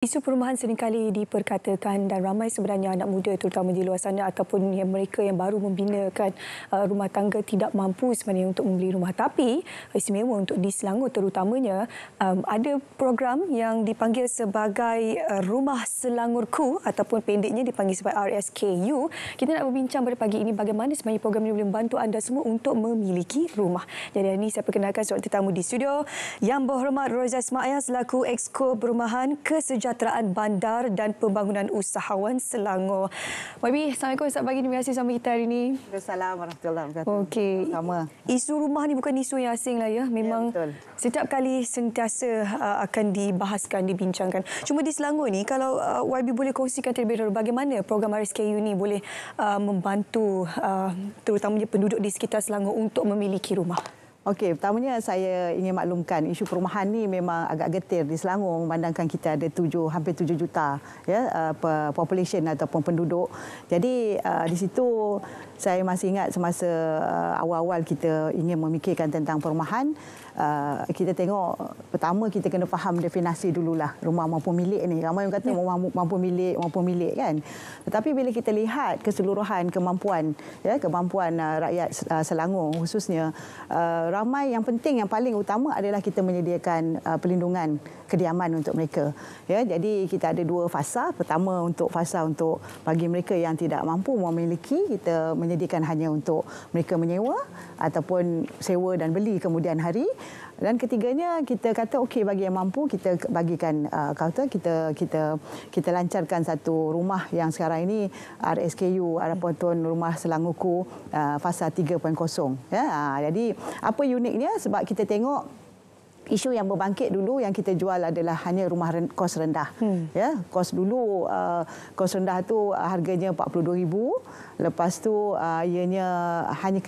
Isu perumahan seringkali diperkatakan dan ramai sebenarnya anak muda terutama di luar sana ataupun yang mereka yang baru membinakan uh, rumah tangga tidak mampu sebenarnya untuk membeli rumah. Tapi istimewa untuk di Selangor terutamanya um, ada program yang dipanggil sebagai uh, Rumah Selangorku ataupun pendeknya dipanggil sebagai RSKU. Kita nak berbincang pada pagi ini bagaimana sebenarnya program ini boleh membantu anda semua untuk memiliki rumah. Jadi hari ini saya perkenalkan seorang tetamu di studio yang berhormat Roja Ismail selaku Exco Perumahan Kesejahteraan Kesejahteraan Bandar dan Pembangunan Usahawan Selangor. Maybe Assalamualaikum, selamat pagi. Terima kasih sama kita hari ini. Assalamualaikum warahmatullahi wabarakatuh. Okey. Sama. Isu rumah ni bukan isu yang asing lah ya. Memang ya, betul. setiap kali sentiasa uh, akan dibahaskan, dibincangkan. Cuma di Selangor ni kalau uh, YB boleh kongsikan terlebih dahulu bagaimana program RSKU ni boleh uh, membantu terutamanya penduduk di sekitar Selangor untuk memiliki rumah. Okey, pertamanya saya ingin maklumkan isu perumahan ni memang agak getir di Selangor memandangkan kita ada tujuh, hampir tujuh juta ya, uh, population ataupun penduduk. Jadi uh, di situ saya masih ingat semasa uh, awal-awal kita ingin memikirkan tentang perumahan, uh, kita tengok pertama kita kena faham definasi dululah rumah mampu milik ni. Ramai orang kata ya. rumah mampu milik, mampu milik kan. Tetapi bila kita lihat keseluruhan kemampuan ya, kemampuan uh, rakyat uh, Selangor khususnya uh, ramai yang penting yang paling utama adalah kita menyediakan uh, perlindungan kediaman untuk mereka. Ya, jadi kita ada dua fasa. Pertama untuk fasa untuk bagi mereka yang tidak mampu memiliki, kita menyediakan hanya untuk mereka menyewa ataupun sewa dan beli kemudian hari dan ketiganya kita kata okey bagi yang mampu kita bagikan uh, kaunter kita kita kita lancarkan satu rumah yang sekarang ini RSKU ataupun rumah Selangoku uh, fasa 3.0 ya uh, jadi apa uniknya sebab kita tengok isu yang berbangkit dulu yang kita jual adalah hanya rumah kos rendah hmm. ya kos dulu uh, kos rendah tu uh, harganya 42000 Lepas tu uh, ianya hanya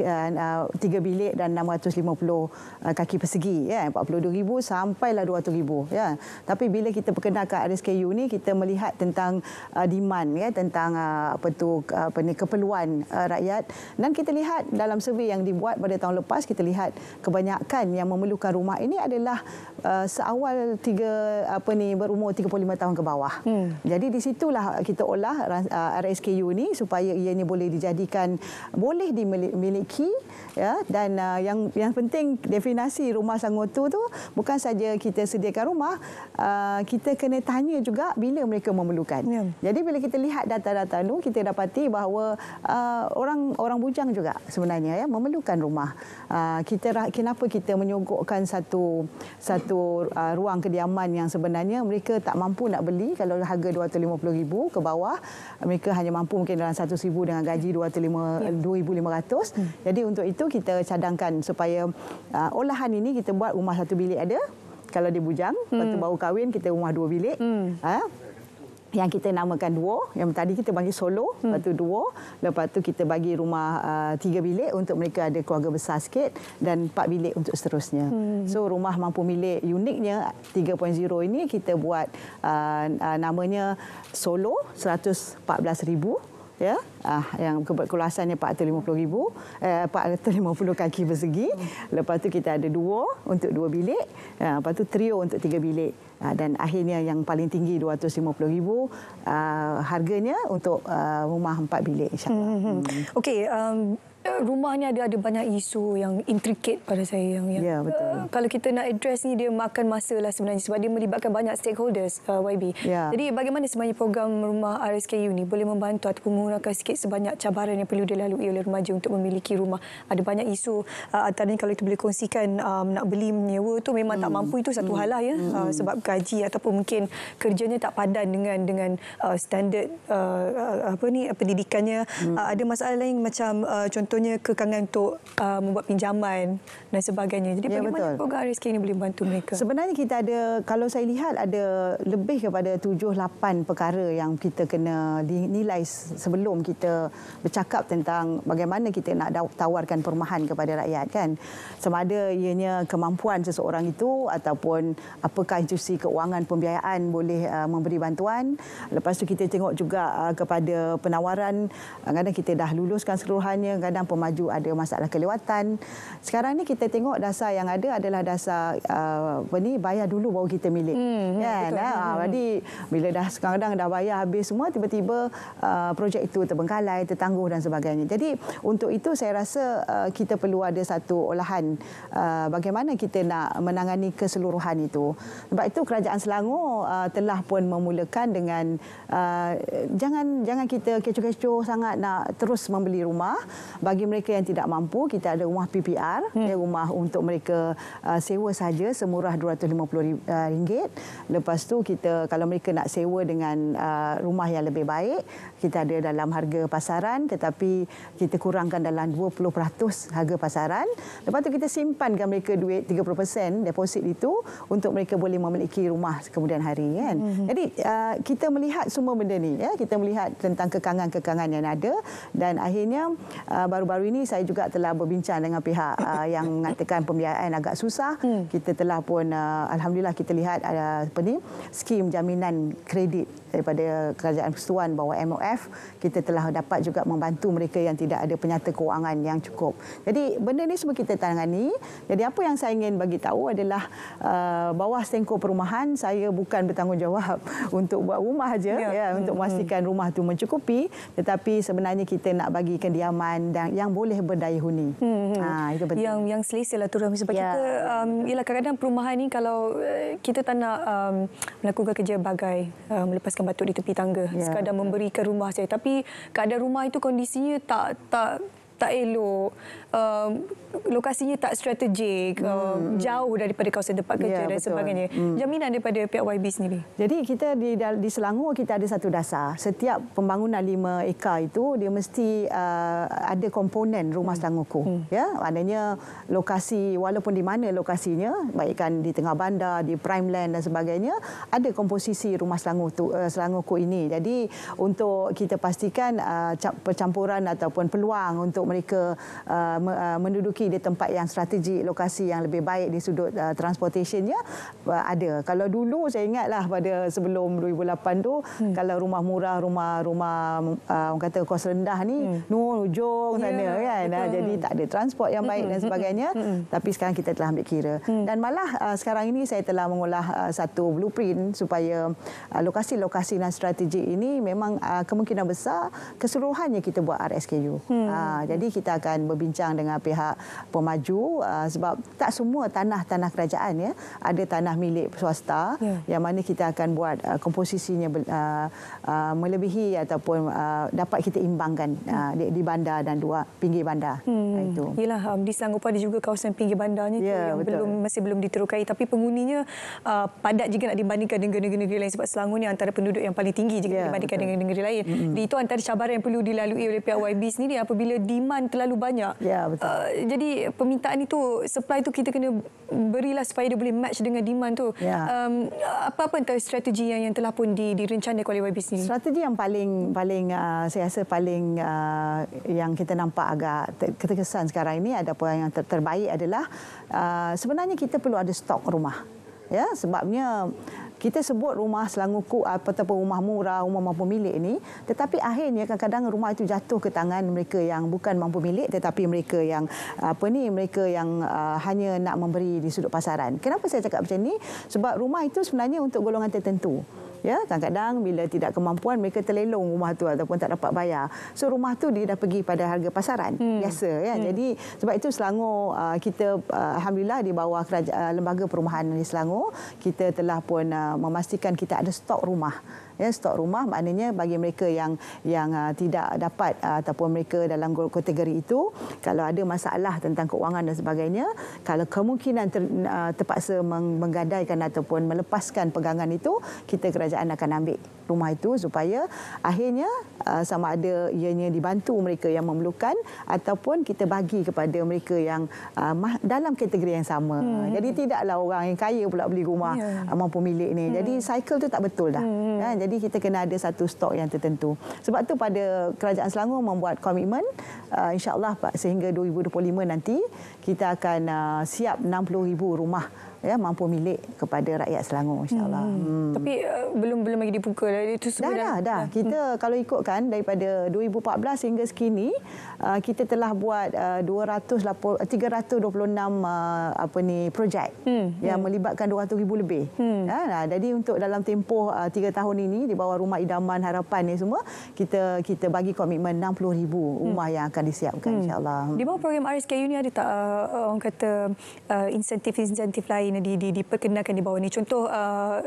uh, bilik dan 650 uh, ah, kaki persegi ya yeah, 42000 sampailah 200000 ya. Yeah. Tapi bila kita perkenalkan RSKU ni kita melihat tentang uh, demand ya yeah, tentang uh, apa tu apa ni keperluan uh, rakyat dan kita lihat dalam survey yang dibuat pada tahun lepas kita lihat kebanyakan yang memerlukan rumah ini adalah uh, seawal 3 apa ni berumur 35 tahun ke bawah. Hmm. Jadi di situlah kita olah uh, RSKU ni supaya ianya boleh boleh dijadikan boleh dimiliki ya dan uh, yang yang penting definisi rumah sangotu tu bukan saja kita sediakan rumah uh, kita kena tanya juga bila mereka memerlukan ya. jadi bila kita lihat data-data tu kita dapati bahawa uh, orang orang bujang juga sebenarnya ya memerlukan rumah uh, kita kenapa kita menyogokkan satu satu uh, ruang kediaman yang sebenarnya mereka tak mampu nak beli kalau harga 250000 ke bawah mereka hanya mampu mungkin dalam 1000 dengan gaji RM2,500. Ya. Hmm. Jadi untuk itu kita cadangkan supaya uh, olahan ini kita buat rumah satu bilik ada. Kalau dia bujang, hmm. lepas itu baru kahwin kita rumah dua bilik. Hmm. Ha? yang kita namakan duo yang tadi kita bagi solo hmm. lepas tu duo lepas tu kita bagi rumah uh, tiga bilik untuk mereka ada keluarga besar sikit dan empat bilik untuk seterusnya hmm. so rumah mampu milik uniknya 3.0 ini kita buat uh, uh, namanya solo 114000 ya ah yang kebetulasannya ribu, eh 450 kaki persegi lepas tu kita ada dua untuk dua bilik ah lepas tu trio untuk tiga bilik ah, dan akhirnya yang paling tinggi 250,000 ah harganya untuk ah, rumah empat bilik insyaallah mm hmm. okey um, Eh, rumahnya dia ada banyak isu yang intrikat pada saya yang, yang ya, betul. Uh, kalau kita nak address ni dia makan masa lah sebenarnya sebab dia melibatkan banyak stakeholders uh, eh, YB. Ya. Jadi bagaimana sebenarnya program rumah RSKU ni boleh membantu ataupun mengurangkan sikit sebanyak cabaran yang perlu dilalui oleh remaja untuk memiliki rumah. Ada banyak isu uh, antaranya kalau kita boleh kongsikan um, nak beli menyewa tu memang hmm. tak mampu itu satu hmm. hal lah ya hmm. uh, sebab gaji ataupun mungkin kerjanya tak padan dengan dengan uh, standard uh, apa ni pendidikannya hmm. uh, ada masalah lain macam uh, contoh contohnya kekangan untuk uh, membuat pinjaman dan sebagainya. Jadi ya, bagaimana betul. program RISK ini boleh membantu mereka? Sebenarnya kita ada, kalau saya lihat ada lebih kepada 7-8 perkara yang kita kena nilai sebelum kita bercakap tentang bagaimana kita nak tawarkan perumahan kepada rakyat. kan? Sama ada ianya kemampuan seseorang itu ataupun apakah institusi keuangan pembiayaan boleh uh, memberi bantuan. Lepas tu kita tengok juga uh, kepada penawaran, kadang-kadang kita dah luluskan seluruhannya, kadang-kadang kadang-kadang pemaju ada masalah kelewatan. Sekarang ni kita tengok dasar yang ada adalah dasar uh, apa ni bayar dulu baru kita milik. Hmm, ya, kan? Ya, Ha, jadi bila dah kadang-kadang dah bayar habis semua tiba-tiba uh, projek itu terbengkalai, tertangguh dan sebagainya. Jadi untuk itu saya rasa uh, kita perlu ada satu olahan uh, bagaimana kita nak menangani keseluruhan itu. Sebab itu kerajaan Selangor uh, telah pun memulakan dengan uh, jangan jangan kita kecoh-kecoh sangat nak terus membeli rumah bagi mereka yang tidak mampu kita ada rumah PPR hmm. ya rumah untuk mereka uh, sewa saja semurah RM250 uh, ringgit. lepas tu kita kalau mereka nak sewa dengan uh, rumah yang lebih baik kita ada dalam harga pasaran tetapi kita kurangkan dalam 20% harga pasaran lepas tu kita simpankan mereka duit 30% deposit itu untuk mereka boleh memiliki rumah kemudian hari kan hmm. jadi uh, kita melihat semua benda ni ya kita melihat tentang kekangan-kekangan yang ada dan akhirnya uh, baru baru-baru ini saya juga telah berbincang dengan pihak uh, yang mengatakan pembiayaan agak susah. Hmm. Kita telah pun uh, alhamdulillah kita lihat ada apa ni skim jaminan kredit daripada kerajaan persetuan bawah MOF kita telah dapat juga membantu mereka yang tidak ada penyata kewangan yang cukup. Jadi benda ni semua kita tangani. Jadi apa yang saya ingin bagi tahu adalah uh, bawah senko perumahan saya bukan bertanggungjawab untuk buat rumah aja ya. ya untuk hmm, hmm. memastikan rumah tu mencukupi tetapi sebenarnya kita nak bagi kediaman dan yang boleh berdaya huni. Hmm, hmm, hmm. ha, itu betul. Yang yang selesa lah turun. Sebab ya. kita, um, ialah kadang-kadang perumahan ini kalau eh, kita tak nak um, melakukan kerja bagai um, melepaskan batuk di tepi tangga. Ya. Sekadar memberikan rumah saya. Tapi keadaan rumah itu kondisinya tak tak tak elok, uh, lokasinya tak strategik, uh, hmm. jauh daripada kawasan tempat kerja ya, dan betul. sebagainya. Hmm. Jaminan daripada pihak YB sendiri? Jadi kita di, di Selangor kita ada satu dasar. Setiap pembangunan lima Eka itu dia mesti uh, ada komponen rumah hmm. Selangorku. Hmm. Ya, maknanya lokasi walaupun di mana lokasinya, baikkan di tengah bandar, di prime land dan sebagainya, ada komposisi rumah Selangor tu, uh, Selangorku ini. Jadi untuk kita pastikan uh, campuran ataupun peluang untuk mereka uh, uh, menduduki di tempat yang strategik, lokasi yang lebih baik di sudut uh, transportationnya uh, ada. Kalau dulu saya ingatlah pada sebelum 2008 tu hmm. kalau rumah murah, rumah-rumah uh, orang kata kos rendah ni hmm. nur hujung yeah, sana kan. Ah, betul. Nah, jadi tak ada transport yang baik hmm. dan hmm, sebagainya. Hmm, hmm. Tapi sekarang kita telah ambil kira. Hmm. Dan malah uh, sekarang ini saya telah mengolah uh, satu blueprint supaya uh, lokasi-lokasi dan strategi ini memang uh, kemungkinan besar keseluruhannya kita buat RSKU. Hmm. Uh, jadi kita akan berbincang dengan pihak pemaju ah, sebab tak semua tanah-tanah kerajaan ya ada tanah milik swasta yeah. yang mana kita akan buat ah, komposisinya ah, melebihi ataupun dapat kita imbangkan uh, di, bandar dan dua pinggir bandar. Hmm. Yalah um, di Selangor ada juga kawasan pinggir bandarnya yeah, yang belum masih belum diterukai tapi penguninya uh, padat jika nak dibandingkan dengan negeri-negeri lain sebab Selangor ni antara penduduk yang paling tinggi jika yeah, dibandingkan betul. dengan negeri lain. hmm Di itu antara cabaran yang perlu dilalui oleh pihak YB sendiri apabila di demand terlalu banyak. Ya, betul. Uh, jadi permintaan itu, supply itu kita kena berilah supaya dia boleh match dengan demand tu. Ya. Um, apa-apa entah strategi yang, yang telah pun di, direncana oleh YB sini? Strategi yang paling, paling uh, saya rasa paling uh, yang kita nampak agak terkesan sekarang ini ada apa yang ter- terbaik adalah uh, sebenarnya kita perlu ada stok rumah. Ya, sebabnya kita sebut rumah Selangor Kuk ataupun rumah murah, rumah mampu milik ini, tetapi akhirnya kadang-kadang rumah itu jatuh ke tangan mereka yang bukan mampu milik tetapi mereka yang apa ni mereka yang uh, hanya nak memberi di sudut pasaran. Kenapa saya cakap macam ni? Sebab rumah itu sebenarnya untuk golongan tertentu ya kadang-kadang bila tidak kemampuan mereka terlelong rumah tu ataupun tak dapat bayar so rumah tu dia dah pergi pada harga pasaran hmm. biasa ya hmm. jadi sebab itu Selangor uh, kita uh, alhamdulillah di bawah kerajaan, lembaga perumahan di Selangor kita telah pun uh, memastikan kita ada stok rumah ya stok rumah maknanya bagi mereka yang yang uh, tidak dapat uh, ataupun mereka dalam kategori itu kalau ada masalah tentang keuangan dan sebagainya kalau kemungkinan ter, uh, terpaksa menggadaikan ataupun melepaskan pegangan itu kita kerajaan akan ambil rumah itu supaya akhirnya uh, sama ada ianya dibantu mereka yang memerlukan ataupun kita bagi kepada mereka yang uh, dalam kategori yang sama hmm. jadi tidaklah orang yang kaya pula beli rumah yeah. mampu milik ni hmm. jadi cycle tu tak betul dah hmm. Ya, jadi kita kena ada satu stok yang tertentu. Sebab tu pada Kerajaan Selangor membuat komitmen uh, insyaAllah sehingga 2025 nanti kita akan uh, siap 60,000 rumah ya mampu milik kepada rakyat Selangor insyaallah. Hmm. Hmm. Tapi uh, belum belum lagi dibuka eh, itu semua dah. Dah dah. Hmm. dah. Kita hmm. kalau ikutkan daripada 2014 sehingga sekini uh, kita telah buat uh, 286 uh, uh, apa ni projek hmm. yang hmm. melibatkan 200,000 lebih. Hmm. Ha, nah, jadi untuk dalam tempoh uh, 3 tahun ini di bawah rumah idaman harapan ni semua kita kita bagi komitmen 60,000 hmm. rumah hmm. yang akan disiapkan hmm. insyaallah. Di bawah program RSKU ni ada tak uh, uh, orang kata uh, insentif-insentif lain ini di, di, diperkenalkan di bawah ini. Contoh, uh,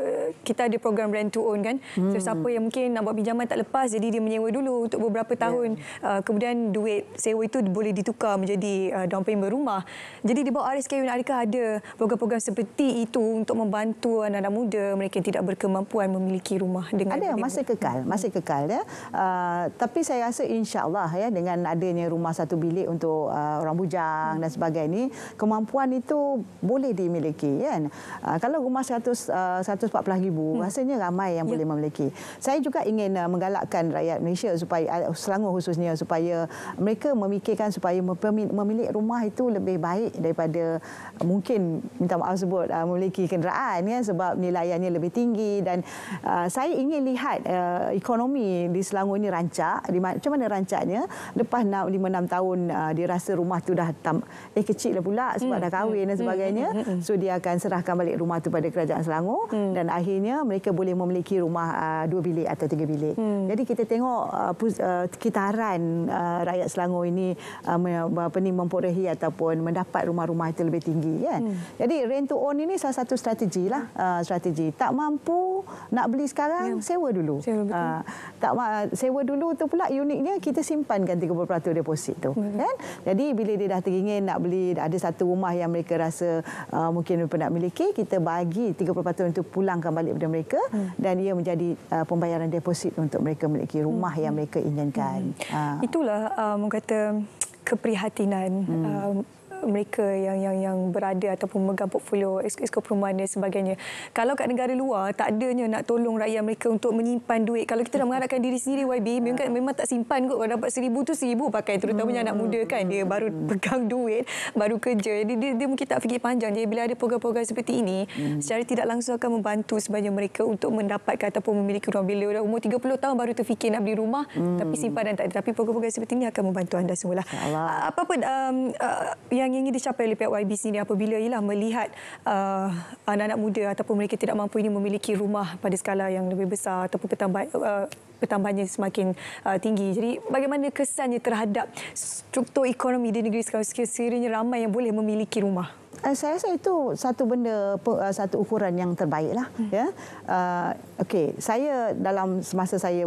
kita ada program rent to own kan. Hmm. So, siapa yang mungkin nak buat pinjaman tak lepas, jadi dia menyewa dulu untuk beberapa ya. tahun. Uh, kemudian duit sewa itu boleh ditukar menjadi uh, down payment rumah. Jadi di bawah RSKU, adakah ada program-program seperti itu untuk membantu anak-anak muda mereka yang tidak berkemampuan memiliki rumah? dengan Ada, masih kekal. Masih kekal. ya. Uh, tapi saya rasa insyaAllah ya, dengan adanya rumah satu bilik untuk uh, orang bujang hmm. dan sebagainya, kemampuan itu boleh dimiliki kan. Uh, kalau rumah 100 uh, 114,000 hmm. rasanya ramai yang yeah. boleh memiliki. Saya juga ingin uh, menggalakkan rakyat Malaysia supaya uh, Selangor khususnya supaya mereka memikirkan supaya memiliki rumah itu lebih baik daripada uh, mungkin minta maaf sebut uh, memiliki kenderaan ya sebab nilainya lebih tinggi dan uh, saya ingin lihat uh, ekonomi di Selangor ini rancak di mana, macam mana rancaknya lepas 5 6 tahun uh, dirasa rumah tu dah tam, eh kecil lah pula sebab hmm. dah kahwin hmm, dan hmm, sebagainya hmm, so dia akan serahkan balik rumah itu pada kerajaan Selangor hmm. dan akhirnya mereka boleh memiliki rumah uh, dua bilik atau tiga bilik. Hmm. Jadi kita tengok uh, uh kitaran uh, rakyat Selangor ini uh, apa ni memperolehi ataupun mendapat rumah-rumah itu lebih tinggi kan. Hmm. Jadi rent to own ini salah satu strategi lah uh, strategi. Tak mampu nak beli sekarang ya. sewa dulu. Sewa uh, tak uh, sewa dulu tu pula uniknya kita simpankan 30% deposit tu hmm. kan. Jadi bila dia dah teringin nak beli ada satu rumah yang mereka rasa uh, mungkin pun nak miliki kita bagi 30% itu pulangkan balik kepada mereka hmm. dan ia menjadi uh, pembayaran deposit untuk mereka memiliki rumah hmm. yang mereka inginkan. Hmm. Uh. Itulah uh, mengkata keprihatinan hmm. uh, mereka yang yang yang berada ataupun memegang portfolio esko perumahan dan sebagainya. Kalau kat negara luar tak adanya nak tolong rakyat mereka untuk menyimpan duit. Kalau kita dah mengharapkan diri sendiri YB memang, kan, memang tak simpan kot. Kalau dapat seribu tu seribu pakai terutamanya hmm. anak muda kan dia hmm. baru pegang duit baru kerja. Jadi dia, dia, mungkin tak fikir panjang. Jadi bila ada program-program seperti ini hmm. secara tidak langsung akan membantu sebanyak mereka untuk mendapatkan ataupun memiliki rumah bila dah umur 30 tahun baru terfikir nak beli rumah hmm. tapi simpanan tak ada. Tapi program-program seperti ini akan membantu anda semula. Apa-apa um, uh, yang yang ingin dicapai oleh pihak YB sendiri apabila ialah melihat uh, anak-anak muda ataupun mereka tidak mampu ini memiliki rumah pada skala yang lebih besar ataupun petambah, uh, petambahannya semakin uh, tinggi. Jadi bagaimana kesannya terhadap struktur ekonomi di negeri sekarang sekiranya ramai yang boleh memiliki rumah? Eh, saya rasa itu satu benda eh, satu ukuran yang terbaiklah hmm. ya. Uh, eh, okay. saya dalam semasa saya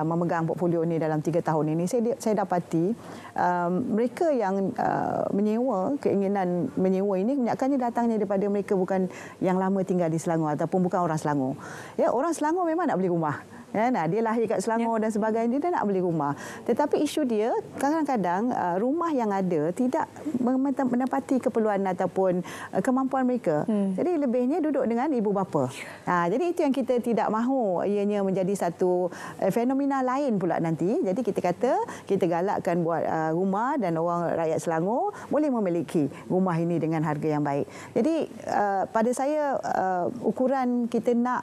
memegang portfolio ini dalam tiga tahun ini saya saya dapati um, mereka yang uh, menyewa keinginan menyewa ini kebanyakannya datangnya daripada mereka bukan yang lama tinggal di Selangor ataupun bukan orang Selangor. Ya, orang Selangor memang nak beli rumah kan ya, dia lahir kat Selangor ya. dan sebagainya dia nak beli rumah tetapi isu dia kadang-kadang uh, rumah yang ada tidak mendapati keperluan ataupun uh, kemampuan mereka hmm. jadi lebihnya duduk dengan ibu bapa ha, jadi itu yang kita tidak mahu ianya menjadi satu uh, fenomena lain pula nanti jadi kita kata kita galakkan buat rumah dan orang rakyat Selangor boleh memiliki rumah ini dengan harga yang baik jadi pada saya ukuran kita nak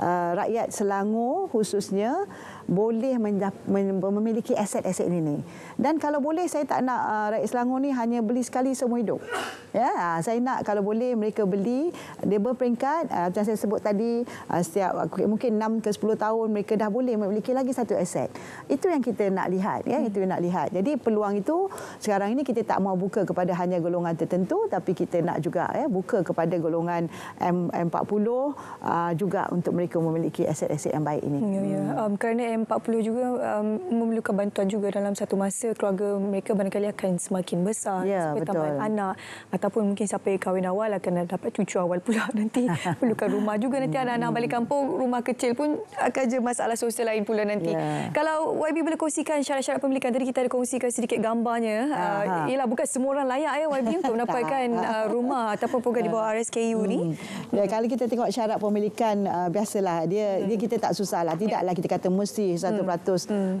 Uh, rakyat Selangor khususnya uh, boleh memiliki aset-aset ini. -aset Dan kalau boleh saya tak nak uh, rakyat Selangor ni hanya beli sekali semua hidup. Ya, uh, saya nak kalau boleh mereka beli dia berperingkat uh, macam saya sebut tadi uh, setiap uh, mungkin 6 ke 10 tahun mereka dah boleh memiliki lagi satu aset. Itu yang kita nak lihat ya, hmm. itu yang nak lihat. Jadi peluang itu sekarang ini kita tak mau buka kepada hanya golongan tertentu tapi kita nak juga ya buka kepada golongan M M40 uh, juga untuk mereka memiliki aset-aset yang baik ini. Ya, ya. Hmm. Um, kerana UM40 juga um, memerlukan bantuan juga dalam satu masa keluarga mereka barangkali akan semakin besar ya, seperti betul. tambahan anak ataupun mungkin sampai kahwin awal akan dapat cucu awal pula nanti perlukan rumah juga nanti hmm. anak-anak balik kampung rumah kecil pun akan ada masalah sosial lain pula nanti. Ya. Kalau YB boleh kongsikan syarat-syarat pemilikan tadi kita ada kongsikan sedikit gambarnya. Uh, ah, ialah bukan semua orang layak ya eh, YB untuk mendapatkan ah, rumah ataupun program di bawah RSKU ni. Hmm. Ya, kalau kita tengok syarat pemilikan uh, biasalah dia hmm. dia kita tak susahlah. Tidaklah kita kata mesti mengurusi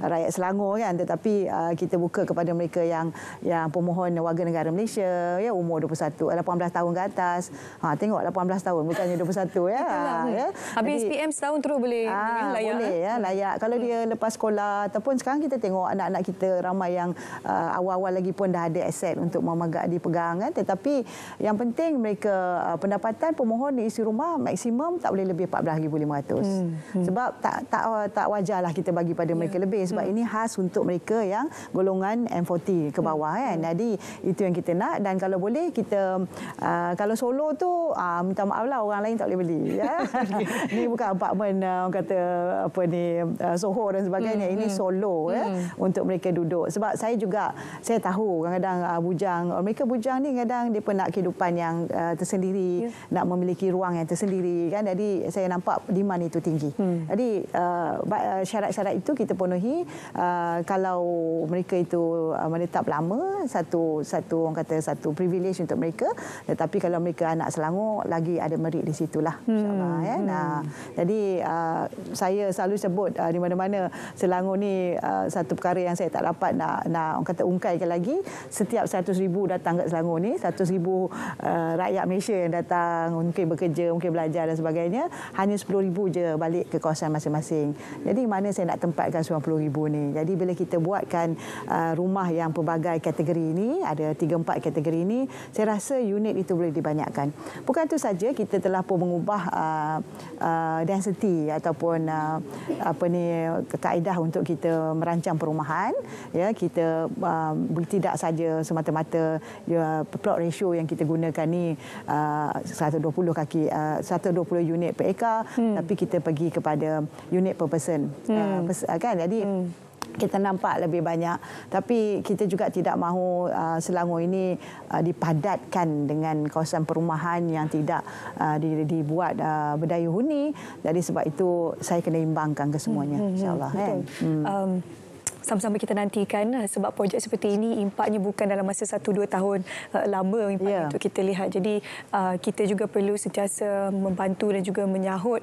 100% hmm. hmm. rakyat Selangor kan tetapi uh, kita buka kepada mereka yang yang pemohon warga negara Malaysia ya umur 21 18 eh, tahun ke atas ha tengok 18 tahun bukannya 21 ya, ya. ya. habis SPM setahun terus boleh ha, layak boleh ya hmm. layak kalau hmm. dia lepas sekolah ataupun sekarang kita tengok anak-anak kita ramai yang uh, awal-awal lagi pun dah ada aset untuk memegang dipegang kan tetapi yang penting mereka uh, pendapatan pemohon di isi rumah maksimum tak boleh lebih 14500 hmm. hmm. sebab tak tak tak wajarlah janganlah kita bagi pada mereka yeah. lebih sebab hmm. ini khas untuk mereka yang golongan M40 ke bawah hmm. kan. Hmm. Jadi itu yang kita nak dan kalau boleh kita uh, kalau solo tu uh, minta maaf lah orang lain tak boleh beli ya. ini bukan apartmen uh, orang kata apa ni uh, Soho dan sebagainya. Hmm. Ini hmm. solo ya, hmm. ya untuk mereka duduk. Sebab saya juga saya tahu kadang-kadang uh, bujang uh, mereka bujang ni kadang depa nak kehidupan yang uh, tersendiri, yeah. nak memiliki ruang yang tersendiri kan. Jadi saya nampak demand itu tinggi. Hmm. Jadi uh, but, uh, syarat-syarat itu kita penuhi uh, kalau mereka itu uh, menetap lama satu satu orang kata satu privilege untuk mereka tetapi kalau mereka anak Selangor lagi ada merit di situlah hmm, insyaallah ya hmm. nah jadi uh, saya selalu sebut uh, di mana-mana Selangor ni uh, satu perkara yang saya tak dapat nak nak orang kata ungkaikan lagi setiap 100,000 datang ke Selangor ni 100,000 uh, rakyat Malaysia yang datang mungkin bekerja mungkin belajar dan sebagainya hanya 10,000 je balik ke kawasan masing-masing jadi mana mana saya nak tempatkan RM90,000 ni. Jadi bila kita buatkan uh, rumah yang pelbagai kategori ini, ada 3-4 kategori ini, saya rasa unit itu boleh dibanyakkan. Bukan itu saja, kita telah pun mengubah uh, uh, density ataupun uh, apa ni kaedah untuk kita merancang perumahan. Ya, kita uh, tidak saja semata-mata ya, plot ratio yang kita gunakan ni uh, 120 kaki uh, 120 unit per ekar hmm. tapi kita pergi kepada unit per person hmm hmm. uh, kan jadi hmm. kita nampak lebih banyak tapi kita juga tidak mahu uh, Selangor ini uh, dipadatkan dengan kawasan perumahan yang tidak uh, di, dibuat uh, berdaya huni jadi sebab itu saya kena imbangkan kesemuanya hmm. hmm, hmm. insyaallah hmm. kan hmm. Um, sama-sama kita nantikan eh, sebab projek seperti ini impaknya bukan dalam masa satu dua tahun eh, lama impak yeah. untuk kita lihat. Jadi eh, kita juga perlu sentiasa membantu dan juga menyahut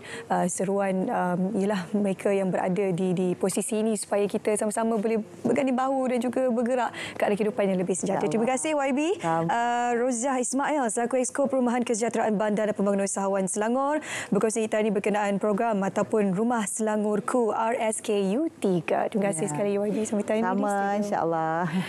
seruan ialah mereka yang berada di di posisi ini supaya kita sama-sama boleh berganding bahu dan juga bergerak ke arah kehidupan yang lebih sejahtera. Ya Terima kasih YB. Uh, Rozah Ismail selaku Exco Perumahan Kesejahteraan Bandar dan Pembangunan Usahawan Selangor berkongsi kita ini berkenaan program ataupun Rumah Selangorku RSKU3. Terima kasih yeah. sekali YB lagi sama insya Allah.